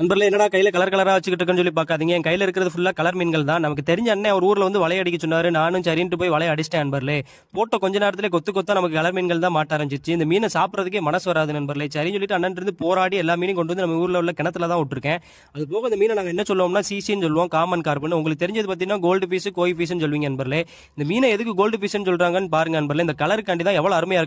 நண்பர்களே என்னடா கையில் கலர் கலராக வச்சுக்கிட்டு இருக்கேன் சொல்லி பார்க்காதீங்க என் கையில் இருக்கிறது ஃபுல்லாக கலர் மீன்கள் தான் நமக்கு தெரிஞ்ச அண்ணன் அவர் ஊரில் வந்து வலை அடிக்க சொன்னார் நானும் சரின்ட்டு போய் வலை அடிச்சிட்டேன் நண்பர்லே போட்ட கொஞ்ச நேரத்தில் கொத்து கொத்தா நமக்கு கலர் மீன்கள் தான் மாட்ட ஆரம்பிச்சிச்சு இந்த மீனை சாப்பிட்றதுக்கே மனசு வராது நண்பர்லே சரின்னு சொல்லிட்டு அண்ணன் இருந்து போராடி எல்லா மீனையும் கொண்டு வந்து நம்ம ஊரில் உள்ள கிணத்துல தான் விட்டுருக்கேன் அது போக இந்த மீனை நாங்கள் என்ன சொல்லுவோம்னா சிசின்னு சொல்லுவோம் காமன் கார்பன் உங்களுக்கு தெரிஞ்சது பார்த்தீங்கன்னா கோல்டு பீஸ் கோய் பீஸ்ன்னு சொல்லுவீங்க நண்பர்லே இந்த மீனை எதுக்கு கோல்டு பீஸ்ன்னு சொல்றாங்கன்னு பாருங்க நண்பர்களே இந்த கலருக்காண்டி தான் எவ்வளோ அருமையாக